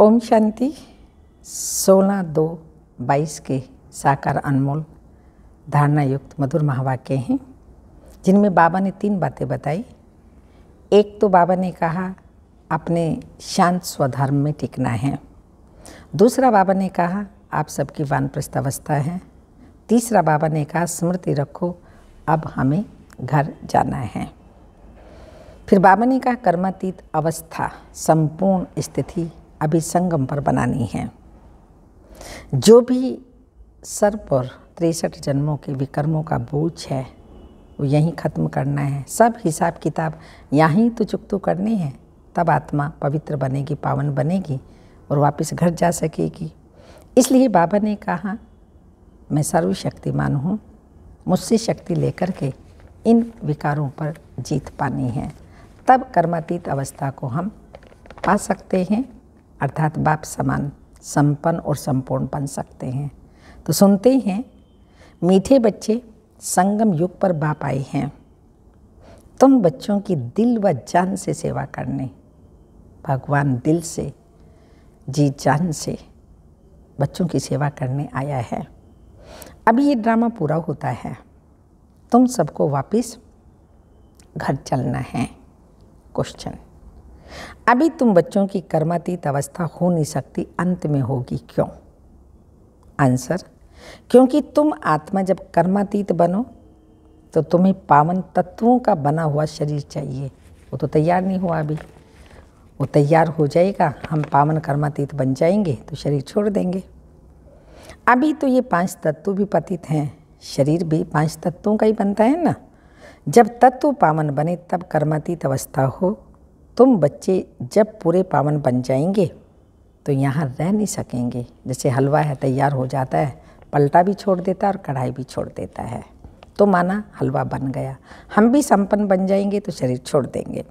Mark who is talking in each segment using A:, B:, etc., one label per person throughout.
A: ओम शांति 16 दो 22 के साकार अनमोल धारणा युक्त मधुर महावाक्य हैं जिनमें बाबा ने तीन बातें बताई एक तो बाबा ने कहा अपने शांत स्वधर्म में टिकना है दूसरा बाबा ने कहा आप सबकी वानप्रस्थ अवस्था है तीसरा बाबा ने कहा स्मृति रखो अब हमें घर जाना है फिर बाबा ने कहा कर्मातीत अवस्था संपूर्ण स्थिति अभी संगम पर बनानी है जो भी सर पर तिरसठ जन्मों के विकर्मों का बोझ है वो यहीं ख़त्म करना है सब हिसाब किताब यहीं तो तो करनी है तब आत्मा पवित्र बनेगी पावन बनेगी और वापस घर जा सकेगी इसलिए बाबा ने कहा मैं सर्वशक्तिमान हूँ मुझसे शक्ति लेकर के इन विकारों पर जीत पानी है तब कर्मातीत अवस्था को हम पा सकते हैं अर्थात बाप समान संपन्न और संपूर्ण बन सकते हैं तो सुनते ही हैं मीठे बच्चे संगम युग पर बाप आए हैं तुम बच्चों की दिल व जान से सेवा करने भगवान दिल से जी जान से बच्चों की सेवा करने आया है अभी ये ड्रामा पूरा होता है तुम सबको वापस घर चलना है क्वेश्चन अभी तुम बच्चों की कर्मातीत अवस्था हो नहीं सकती अंत में होगी क्यों आंसर क्योंकि तुम आत्मा जब कर्मातीत बनो तो तुम्हें पावन तत्वों का बना हुआ शरीर चाहिए वो तो तैयार नहीं हुआ अभी वो तैयार हो जाएगा हम पावन कर्मातीत बन जाएंगे तो शरीर छोड़ देंगे अभी तो ये पांच तत्व भी पतित हैं शरीर भी पांच तत्वों का ही बनता है ना जब तत्व पावन बने तब कर्मातीत अवस्था हो तुम बच्चे जब पूरे पावन बन जाएंगे तो यहाँ रह नहीं सकेंगे जैसे हलवा है तैयार हो जाता है पलटा भी छोड़ देता है और कढ़ाई भी छोड़ देता है तो माना हलवा बन गया हम भी संपन्न बन जाएंगे तो शरीर छोड़ देंगे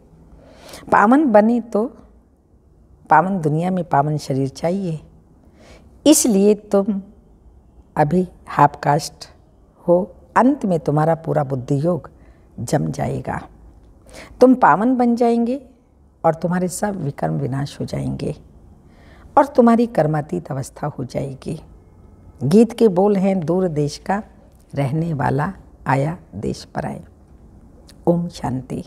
A: पावन बने तो पावन दुनिया में पावन शरीर चाहिए इसलिए तुम अभी हाफ कास्ट हो अंत में तुम्हारा पूरा बुद्धि योग जम जाएगा तुम पावन बन जाएंगे और तुम्हारे सब विकर्म विनाश हो जाएंगे और तुम्हारी कर्मातीत अवस्था हो जाएगी गीत के बोल हैं दूर देश का रहने वाला आया देश पर आए ओम शांति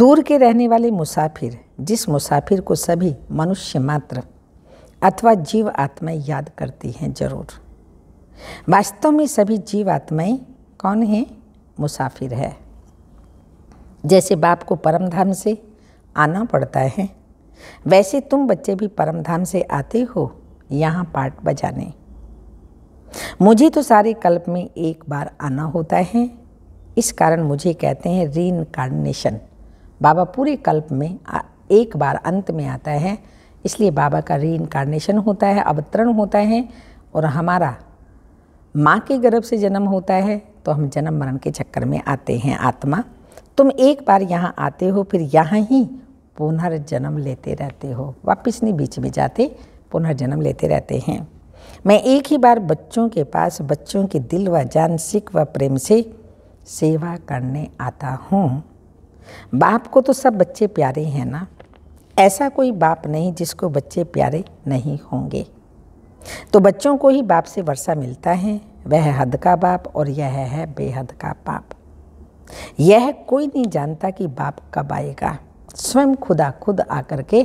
A: दूर के रहने वाले मुसाफिर जिस मुसाफिर को सभी मनुष्य मात्र अथवा जीव आत्माएं याद करती हैं जरूर वास्तव में सभी जीव आत्माएं कौन हैं मुसाफिर है जैसे बाप को परमधाम से आना पड़ता है वैसे तुम बच्चे भी परमधाम से आते हो यहाँ पाठ बजाने मुझे तो सारे कल्प में एक बार आना होता है इस कारण मुझे कहते हैं री इनकारनेशन बाबा पूरे कल्प में एक बार अंत में आता है इसलिए बाबा का री इनकारनेशन होता है अवतरण होता है और हमारा माँ के गर्भ से जन्म होता है तो हम जन्म मरण के चक्कर में आते हैं आत्मा तुम एक बार यहाँ आते हो फिर यहाँ ही पुनर्जन्म लेते रहते हो वापस नहीं बीच में जाते पुनर्जन्म लेते रहते हैं मैं एक ही बार बच्चों के पास बच्चों के दिल व जान सिख व प्रेम से सेवा करने आता हूँ बाप को तो सब बच्चे प्यारे हैं ना ऐसा कोई बाप नहीं जिसको बच्चे प्यारे नहीं होंगे तो बच्चों को ही बाप से वर्षा मिलता है वह हद का बाप और यह है बेहद का पाप यह कोई नहीं जानता कि बाप कब आएगा स्वयं खुदा खुद आकर के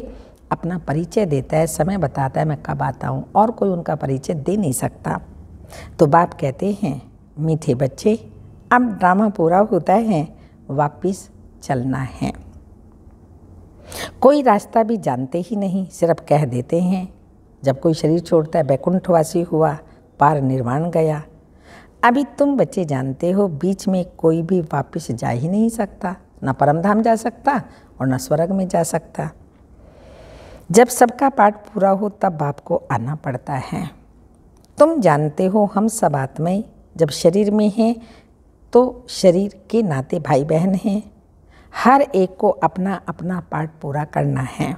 A: अपना परिचय देता है समय बताता है मैं कब आता हूँ और कोई उनका परिचय दे नहीं सकता तो बाप कहते हैं मीठे बच्चे अब ड्रामा पूरा होता है वापिस चलना है कोई रास्ता भी जानते ही नहीं सिर्फ कह देते हैं जब कोई शरीर छोड़ता है वैकुंठवासी हुआ पार निर्वाण गया अभी तुम बच्चे जानते हो बीच में कोई भी वापस जा ही नहीं सकता ना परमधाम जा सकता और ना स्वर्ग में जा सकता जब सबका पाठ पूरा हो तब बाप को आना पड़ता है तुम जानते हो हम सब आत्माएं जब शरीर में हैं तो शरीर के नाते भाई बहन हैं हर एक को अपना अपना पार्ट पूरा करना है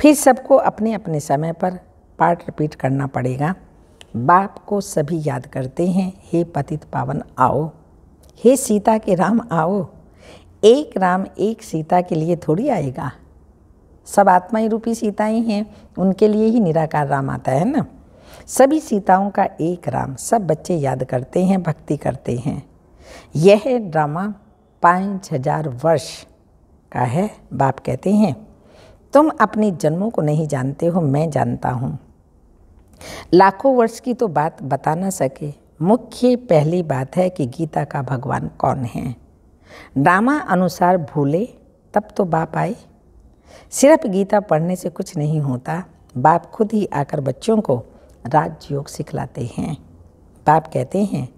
A: फिर सबको अपने अपने समय पर पार्ट रिपीट करना पड़ेगा बाप को सभी याद करते हैं हे पतित पावन आओ हे सीता के राम आओ एक राम एक सीता के लिए थोड़ी आएगा सब आत्मा ही रूपी सीताएँ हैं उनके लिए ही निराकार राम आता है ना सभी सीताओं का एक राम सब बच्चे याद करते हैं भक्ति करते हैं यह ड्रामा पाँच हजार वर्ष का है बाप कहते हैं तुम अपने जन्मों को नहीं जानते हो मैं जानता हूँ लाखों वर्ष की तो बात बता ना सके मुख्य पहली बात है कि गीता का भगवान कौन है ड्रामा अनुसार भूले तब तो बाप आए सिर्फ गीता पढ़ने से कुछ नहीं होता बाप खुद ही आकर बच्चों को राजयोग सिखलाते हैं बाप कहते हैं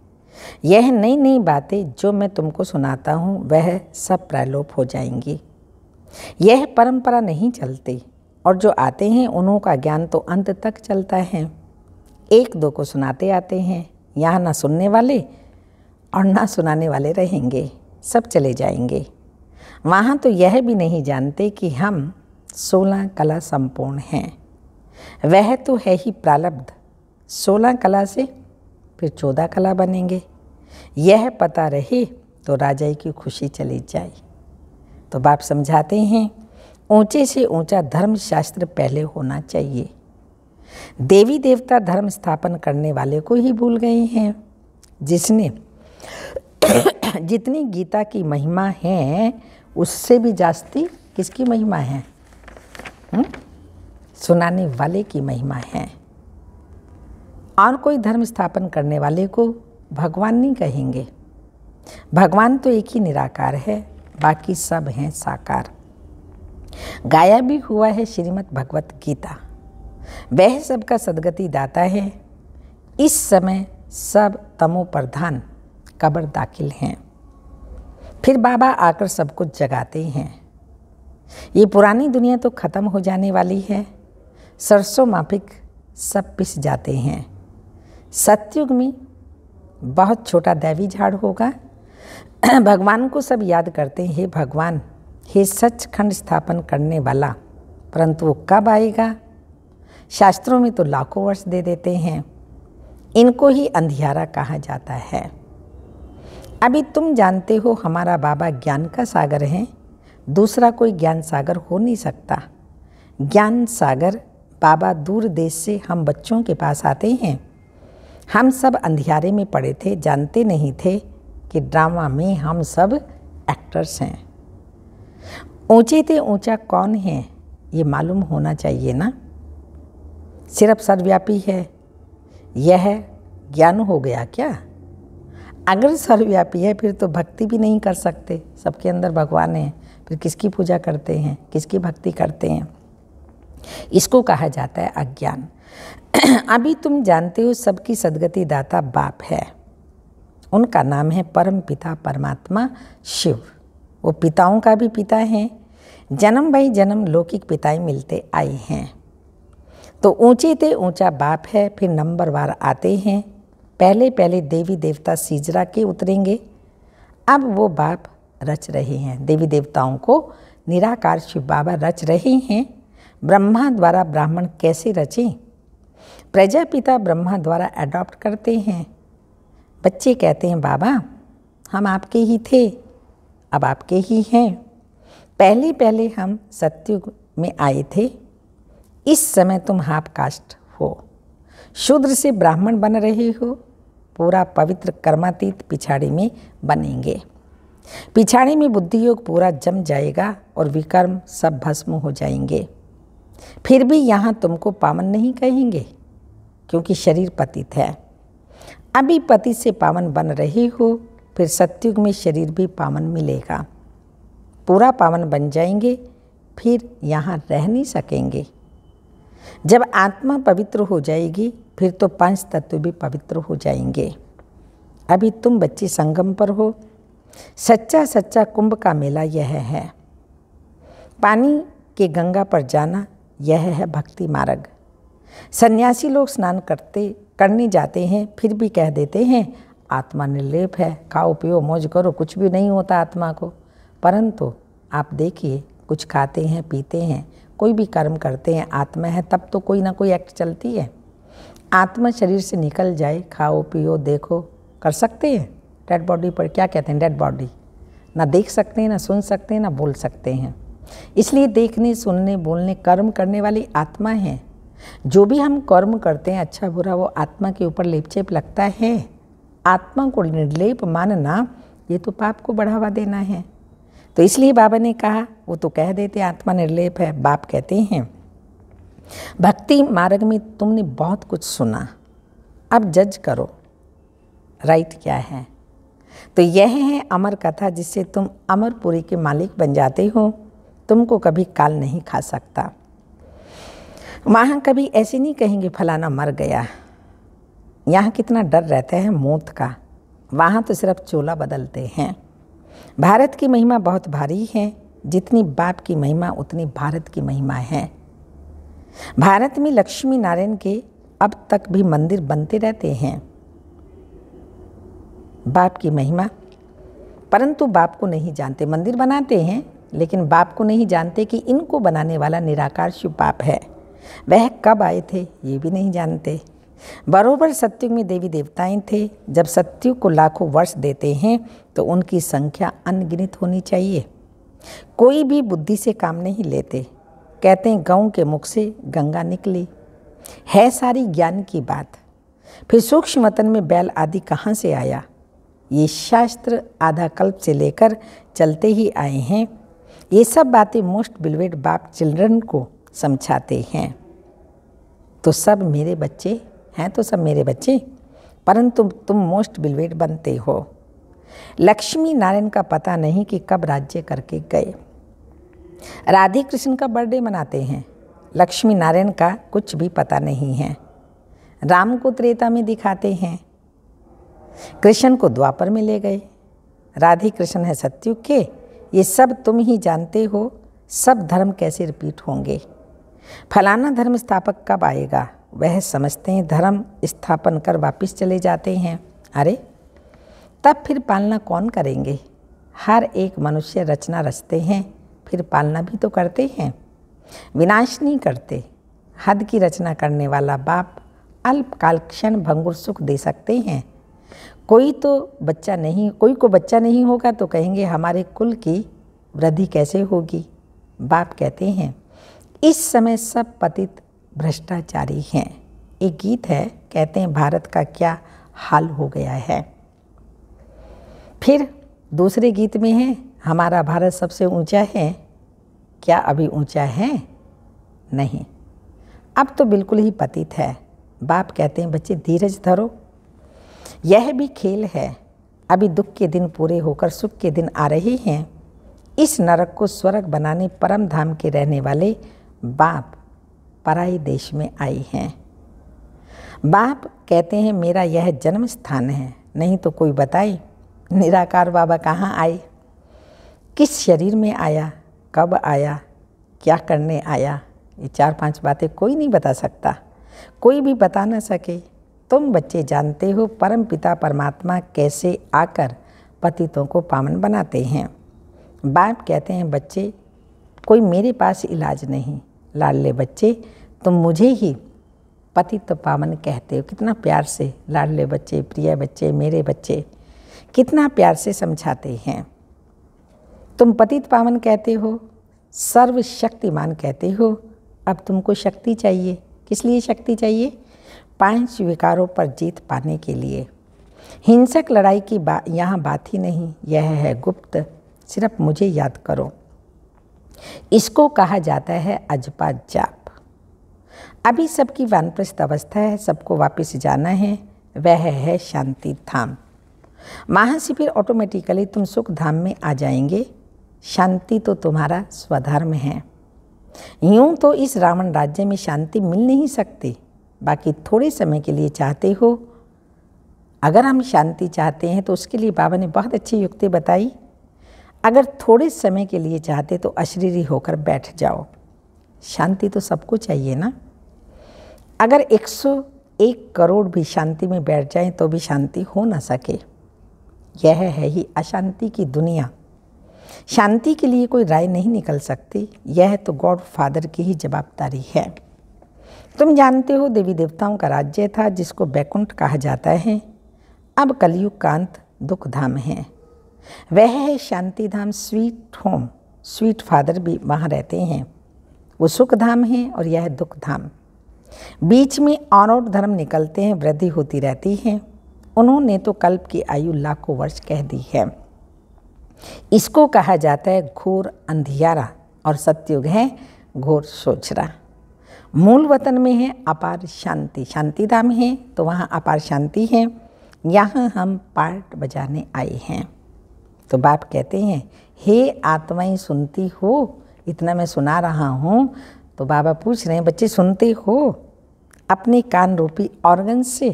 A: यह नई नई बातें जो मैं तुमको सुनाता हूँ वह सब प्रलोप हो जाएंगी यह परंपरा नहीं चलती और जो आते हैं उन्हों का ज्ञान तो अंत तक चलता है एक दो को सुनाते आते हैं यहाँ ना सुनने वाले और ना सुनाने वाले रहेंगे सब चले जाएंगे वहाँ तो यह भी नहीं जानते कि हम सोलह कला संपूर्ण हैं वह तो है ही प्रालब्ध सोलह कला से फिर चौदह कला बनेंगे यह पता रहे तो राजा की खुशी चली जाए तो बाप समझाते हैं ऊंचे से ऊंचा धर्मशास्त्र पहले होना चाहिए देवी देवता धर्म स्थापन करने वाले को ही भूल गए हैं जिसने जितनी गीता की महिमा है उससे भी जास्ती किसकी महिमा है हुँ? हम्म? सुनाने वाले की महिमा है और कोई धर्म स्थापन करने वाले को भगवान नहीं कहेंगे भगवान तो एक ही निराकार है बाकी सब हैं साकार गाया भी हुआ है श्रीमद् भगवत गीता वह सबका सदगति दाता है इस समय सब तमो प्रधान कब्र दाखिल हैं फिर बाबा आकर सब कुछ जगाते हैं ये पुरानी दुनिया तो ख़त्म हो जाने वाली है सरसों माफिक सब पिस जाते हैं सत्युग में बहुत छोटा दैवी झाड़ होगा भगवान को सब याद करते हैं भगवान सच सचखंड स्थापन करने वाला परंतु वो कब आएगा शास्त्रों में तो लाखों वर्ष दे देते हैं इनको ही अंधियारा कहा जाता है अभी तुम जानते हो हमारा बाबा ज्ञान का सागर है दूसरा कोई ज्ञान सागर हो नहीं सकता ज्ञान सागर बाबा दूर देश से हम बच्चों के पास आते हैं हम सब अंधियारे में पड़े थे जानते नहीं थे कि ड्रामा में हम सब एक्टर्स हैं ऊंचे से ऊंचा कौन है ये मालूम होना चाहिए ना सिर्फ सर्वव्यापी है यह ज्ञान हो गया क्या अगर सर्वव्यापी है फिर तो भक्ति भी नहीं कर सकते सबके अंदर भगवान हैं फिर किसकी पूजा करते हैं किसकी भक्ति करते हैं इसको कहा जाता है अज्ञान अभी तुम जानते हो सबकी सदगति दाता बाप है उनका नाम है परम पिता परमात्मा शिव वो पिताओं का भी पिता हैं जन्म बाई जन्म लौकिक पिताएं मिलते आए हैं तो ऊंचे ते ऊंचा बाप है फिर नंबर वार आते हैं पहले पहले देवी देवता सीजरा के उतरेंगे अब वो बाप रच रहे हैं देवी देवताओं को निराकार शिव बाबा रच रहे हैं ब्रह्मा द्वारा ब्राह्मण कैसे रचें प्रजापिता ब्रह्मा द्वारा एडॉप्ट करते हैं बच्चे कहते हैं बाबा हम आपके ही थे अब आपके ही हैं पहले पहले हम सत्युग में आए थे इस समय तुम हाफ कास्ट हो शूद्र से ब्राह्मण बन रहे हो पूरा पवित्र कर्मातीत पिछाड़ी में बनेंगे पिछाड़ी में बुद्धि योग पूरा जम जाएगा और विकर्म सब भस्म हो जाएंगे फिर भी यहाँ तुमको पावन नहीं कहेंगे क्योंकि शरीर पतित है अभी पति से पावन बन रहे हो फिर सत्युग में शरीर भी पावन मिलेगा पूरा पावन बन जाएंगे फिर यहाँ रह नहीं सकेंगे जब आत्मा पवित्र हो जाएगी फिर तो पांच तत्व भी पवित्र हो जाएंगे अभी तुम बच्चे संगम पर हो सच्चा सच्चा कुंभ का मेला यह है पानी के गंगा पर जाना यह है भक्ति मार्ग सन्यासी लोग स्नान करते करने जाते हैं फिर भी कह देते हैं आत्मा निर्लेप है खाओ पियो मौज करो कुछ भी नहीं होता आत्मा को परंतु आप देखिए कुछ खाते हैं पीते हैं कोई भी कर्म करते हैं आत्मा है तब तो कोई ना कोई एक्ट चलती है आत्मा शरीर से निकल जाए खाओ पियो देखो कर सकते हैं डेड बॉडी पर क्या कहते हैं डेड बॉडी ना देख सकते हैं ना सुन सकते हैं ना बोल सकते हैं इसलिए देखने सुनने बोलने कर्म करने वाली आत्मा है जो भी हम कर्म करते हैं अच्छा बुरा वो आत्मा के ऊपर लेपचेप लगता है आत्मा को निर्लेप मानना ये तो पाप को बढ़ावा देना है तो इसलिए बाबा ने कहा वो तो कह देते आत्मा निर्लेप है बाप कहते हैं भक्ति मार्ग में तुमने बहुत कुछ सुना अब जज करो राइट क्या है तो यह है अमर कथा जिससे तुम अमरपुरी के मालिक बन जाते हो तुमको कभी काल नहीं खा सकता वहाँ कभी ऐसे नहीं कहेंगे फलाना मर गया यहाँ कितना डर रहता है मौत का वहाँ तो सिर्फ चोला बदलते हैं भारत की महिमा बहुत भारी है जितनी बाप की महिमा उतनी भारत की महिमा है भारत में लक्ष्मी नारायण के अब तक भी मंदिर बनते रहते हैं बाप की महिमा परंतु बाप को नहीं जानते मंदिर बनाते हैं लेकिन बाप को नहीं जानते कि इनको बनाने वाला निराकार शिव बाप है वह कब आए थे ये भी नहीं जानते बरोबर सत्युग में देवी देवताएं थे जब सत्युग को लाखों वर्ष देते हैं तो उनकी संख्या अनगिनित होनी चाहिए कोई भी बुद्धि से काम नहीं लेते कहते हैं गऊ के मुख से गंगा निकली है सारी ज्ञान की बात फिर सूक्ष्म मतन में बैल आदि कहाँ से आया ये शास्त्र आधा कल्प से लेकर चलते ही आए हैं ये सब बातें मोस्ट बिलवेड बाप चिल्ड्रन को समझाते हैं तो सब मेरे बच्चे हैं तो सब मेरे बच्चे परंतु तुम मोस्ट बिलवेट बनते हो लक्ष्मी नारायण का पता नहीं कि कब राज्य करके गए राधे कृष्ण का बर्थडे मनाते हैं लक्ष्मी नारायण का कुछ भी पता नहीं है राम को त्रेता में दिखाते हैं कृष्ण को द्वापर में ले गए राधे कृष्ण है सत्युग के ये सब तुम ही जानते हो सब धर्म कैसे रिपीट होंगे फलाना धर्म स्थापक कब आएगा वह समझते हैं धर्म स्थापन कर वापस चले जाते हैं अरे तब फिर पालना कौन करेंगे हर एक मनुष्य रचना रचते हैं फिर पालना भी तो करते हैं विनाश नहीं करते हद की रचना करने वाला बाप अल्पकाल क्षण भंगुर सुख दे सकते हैं कोई तो बच्चा नहीं कोई को बच्चा नहीं होगा तो कहेंगे हमारे कुल की वृद्धि कैसे होगी बाप कहते हैं इस समय सब पतित भ्रष्टाचारी हैं एक गीत है कहते हैं भारत का क्या हाल हो गया है फिर दूसरे गीत में है हमारा भारत सबसे ऊंचा है क्या अभी ऊंचा है नहीं अब तो बिल्कुल ही पतित है बाप कहते हैं बच्चे धीरज धरो यह भी खेल है अभी दुख के दिन पूरे होकर सुख के दिन आ रहे हैं इस नरक को स्वर्ग बनाने परम धाम के रहने वाले बाप पराई देश में आई हैं बाप कहते हैं मेरा यह जन्म स्थान है नहीं तो कोई बताए निराकार बाबा कहाँ आए किस शरीर में आया कब आया क्या करने आया ये चार पांच बातें कोई नहीं बता सकता कोई भी बता ना सके तुम बच्चे जानते हो परम पिता परमात्मा कैसे आकर पतितों को पावन बनाते हैं बाप कहते हैं बच्चे कोई मेरे पास इलाज नहीं लाडले बच्चे तुम मुझे ही पति तो पावन कहते हो कितना प्यार से लाडले बच्चे प्रिय बच्चे मेरे बच्चे कितना प्यार से समझाते हैं तुम पतित पावन कहते हो सर्वशक्तिमान कहते हो अब तुमको शक्ति चाहिए किस लिए शक्ति चाहिए पांच विकारों पर जीत पाने के लिए हिंसक लड़ाई की बा यहाँ बात ही नहीं यह है गुप्त सिर्फ मुझे याद करो इसको कहा जाता है अजपा जाप अभी सबकी वनप्रस्थ अवस्था है सबको वापस जाना है वह है शांति धाम वहाँ फिर ऑटोमेटिकली तुम सुख धाम में आ जाएंगे शांति तो तुम्हारा स्वधर्म है यूं तो इस रावण राज्य में शांति मिल नहीं सकती बाकी थोड़े समय के लिए चाहते हो अगर हम शांति चाहते हैं तो उसके लिए बाबा ने बहुत अच्छी युक्ति बताई अगर थोड़े समय के लिए चाहते तो अशरीरी होकर बैठ जाओ शांति तो सबको चाहिए ना अगर 101 करोड़ भी शांति में बैठ जाएं तो भी शांति हो ना सके यह है ही अशांति की दुनिया शांति के लिए कोई राय नहीं निकल सकती यह तो गॉड फादर की ही जवाबदारी है तुम जानते हो देवी देवताओं का राज्य था जिसको बैकुंठ कहा जाता है अब कलयुग कांत दुख धाम है वह है Shanti Dham sweet home sweet father भी वहाँ रहते हैं वो सुख धाम है और यह दुख धाम बीच में ऑन आउट धर्म निकलते हैं वृद्धि होती रहती है उन्होंने तो कल्प की आयु लाखों वर्ष कह दी है इसको कहा जाता है घोर अंधियारा और सत्युग है घोर सोचरा मूल वतन में है अपार शांति शांति धाम है तो वहाँ अपार शांति है यहाँ हम पार्ट बजाने आए हैं तो बाप कहते हैं हे आत्माएं सुनती हो इतना मैं सुना रहा हूँ तो बाबा पूछ रहे हैं बच्चे सुनते हो अपने कान रूपी ऑर्गन से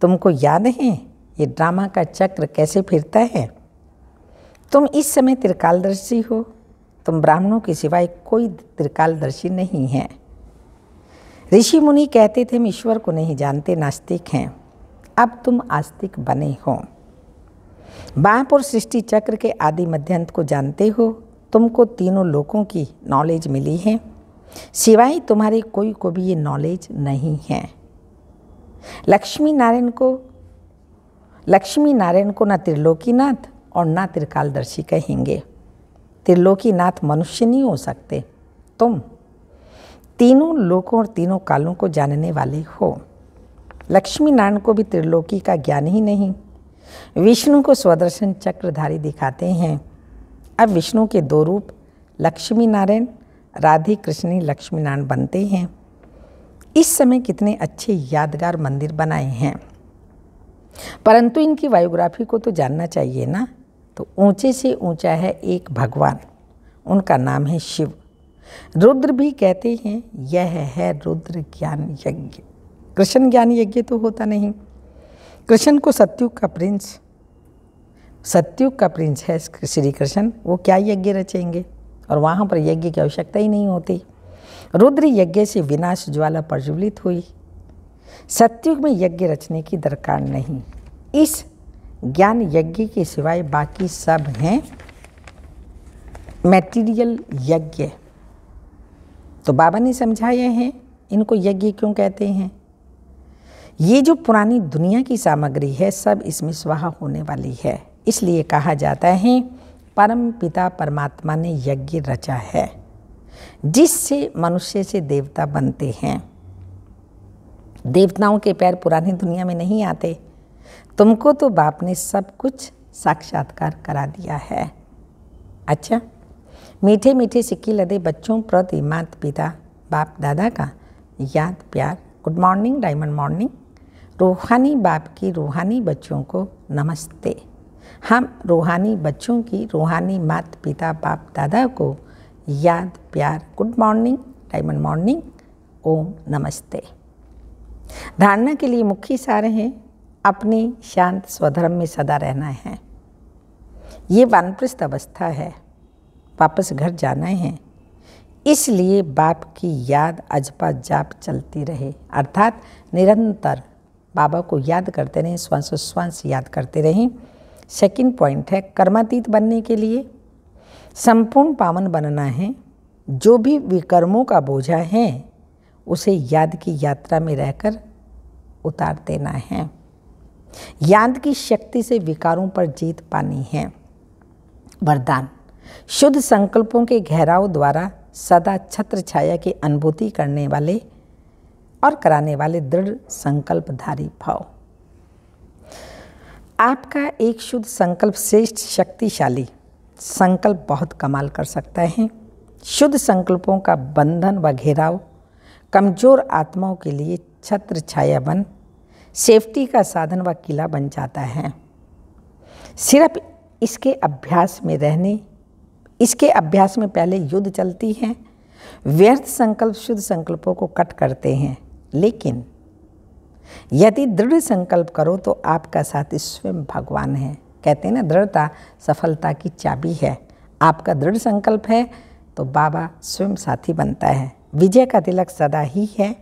A: तुमको याद है ये ड्रामा का चक्र कैसे फिरता है तुम इस समय त्रिकालदर्शी हो तुम ब्राह्मणों के सिवाय कोई त्रिकालदर्शी नहीं है ऋषि मुनि कहते थे हम ईश्वर को नहीं जानते नास्तिक हैं अब तुम आस्तिक बने हो बाहपुर सृष्टि चक्र के आदि मध्यंत को जानते हो तुमको तीनों लोगों की नॉलेज मिली है सिवाय तुम्हारे कोई को भी ये नॉलेज नहीं है लक्ष्मी नारायण को लक्ष्मी नारायण को ना त्रिलोकीनाथ और ना त्रिकालदर्शी कहेंगे त्रिलोकीनाथ मनुष्य नहीं हो सकते तुम तीनों लोकों और तीनों कालों को जानने वाले हो लक्ष्मी नारायण को भी त्रिलोकी का ज्ञान ही नहीं विष्णु को स्वदर्शन चक्रधारी दिखाते हैं अब विष्णु के दो रूप लक्ष्मी नारायण राधे कृष्ण लक्ष्मी नारायण बनते हैं इस समय कितने अच्छे यादगार मंदिर बनाए हैं परंतु इनकी बायोग्राफी को तो जानना चाहिए ना तो ऊंचे से ऊंचा है एक भगवान उनका नाम है शिव रुद्र भी कहते हैं यह है रुद्र ज्ञान यज्ञ कृष्ण ज्ञान यज्ञ तो होता नहीं कृष्ण को सत्युग का प्रिंस सत्युग का प्रिंस है श्री कृष्ण वो क्या यज्ञ रचेंगे और वहाँ पर यज्ञ की आवश्यकता ही नहीं होती रुद्र यज्ञ से विनाश ज्वाला प्रज्वलित हुई सत्युग में यज्ञ रचने की दरकार नहीं इस ज्ञान यज्ञ के सिवाय बाकी सब हैं मैटीरियल यज्ञ तो बाबा ने समझाए हैं इनको यज्ञ क्यों कहते हैं ये जो पुरानी दुनिया की सामग्री है सब इसमें स्वाहा होने वाली है इसलिए कहा जाता है परम पिता परमात्मा ने यज्ञ रचा है जिससे मनुष्य से देवता बनते हैं देवताओं के पैर पुरानी दुनिया में नहीं आते तुमको तो बाप ने सब कुछ साक्षात्कार करा दिया है अच्छा मीठे मीठे सिक्की लदे बच्चों प्रति माता पिता बाप दादा का याद प्यार गुड मॉर्निंग डायमंड मॉर्निंग रूहानी बाप की रूहानी बच्चों को नमस्ते हम रूहानी बच्चों की रूहानी माता पिता बाप दादा को याद प्यार गुड मॉर्निंग डायमंड मॉर्निंग ओम नमस्ते धारणा के लिए मुख्य सारे हैं अपनी शांत स्वधर्म में सदा रहना है ये वनप्रस्थ अवस्था है वापस घर जाना है इसलिए बाप की याद अजपा जाप चलती रहे अर्थात निरंतर बाबा को याद करते रहें श्वास याद करते रहें सेकंड पॉइंट है कर्मातीत बनने के लिए संपूर्ण पावन बनना है जो भी विकर्मों का बोझा है उसे याद की यात्रा में रहकर उतार देना है याद की शक्ति से विकारों पर जीत पानी है वरदान शुद्ध संकल्पों के घेराव द्वारा सदा छत्र छाया की अनुभूति करने वाले और कराने वाले दृढ़ संकल्पधारी भाव आपका एक शुद्ध संकल्प श्रेष्ठ शक्तिशाली संकल्प बहुत कमाल कर सकता है शुद्ध संकल्पों का बंधन व घेराव कमजोर आत्माओं के लिए छत्र छाया बन सेफ्टी का साधन व किला बन जाता है सिर्फ इसके अभ्यास में रहने इसके अभ्यास में पहले युद्ध चलती है व्यर्थ संकल्प शुद्ध संकल्पों को कट करते हैं लेकिन यदि दृढ़ संकल्प करो तो आपका साथी स्वयं भगवान है कहते हैं ना दृढ़ता सफलता की चाबी है आपका दृढ़ संकल्प है तो बाबा स्वयं साथी बनता है विजय का तिलक सदा ही है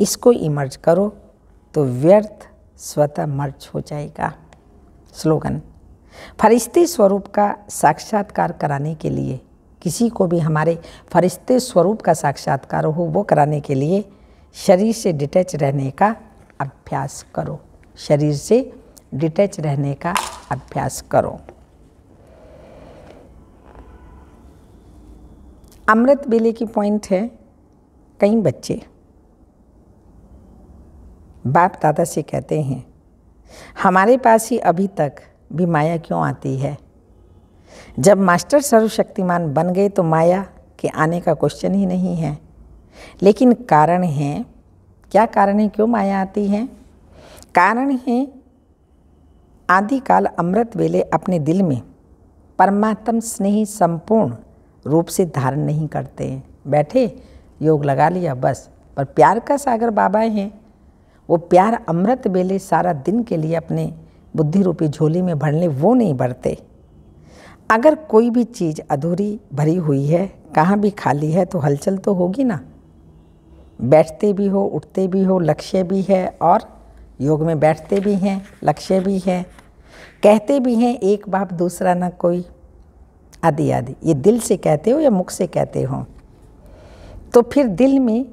A: इसको इमर्ज करो तो व्यर्थ स्वतः मर्ज हो जाएगा स्लोगन फरिश्ते स्वरूप का साक्षात्कार कराने के लिए किसी को भी हमारे फरिश्ते स्वरूप का साक्षात्कार हो वो कराने के लिए शरीर से डिटैच रहने का अभ्यास करो शरीर से डिटैच रहने का अभ्यास करो अमृत बेले की पॉइंट है कई बच्चे बाप दादा से कहते हैं हमारे पास ही अभी तक भी माया क्यों आती है जब मास्टर सर्वशक्तिमान बन गए तो माया के आने का क्वेश्चन ही नहीं है लेकिन कारण है क्या कारण है क्यों माया आती है कारण है आदिकाल अमृत वेले अपने दिल में परमात्म स्नेही संपूर्ण रूप से धारण नहीं करते हैं बैठे योग लगा लिया बस पर प्यार का सागर बाबा हैं वो प्यार अमृत बेले सारा दिन के लिए अपने बुद्धि रूपी झोली में भरने वो नहीं भरते अगर कोई भी चीज़ अधूरी भरी हुई है कहाँ भी खाली है तो हलचल तो होगी ना बैठते भी हो उठते भी हो लक्ष्य भी है और योग में बैठते भी हैं लक्ष्य भी है कहते भी हैं एक बाप दूसरा ना कोई आदि आदि ये दिल से कहते हो या मुख से कहते हो तो फिर दिल में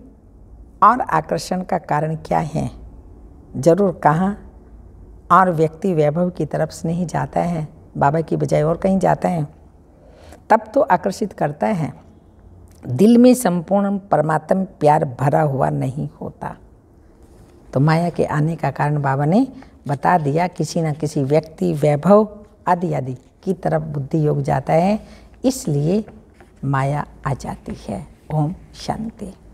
A: और आकर्षण का कारण क्या है जरूर कहाँ और व्यक्ति वैभव की तरफ से नहीं जाता है बाबा की बजाय और कहीं जाता है तब तो आकर्षित करता है दिल में संपूर्ण परमात्म प्यार भरा हुआ नहीं होता तो माया के आने का कारण बाबा ने बता दिया किसी न किसी व्यक्ति वैभव आदि आदि की तरफ बुद्धि योग जाता है इसलिए माया आ जाती है ओम शांति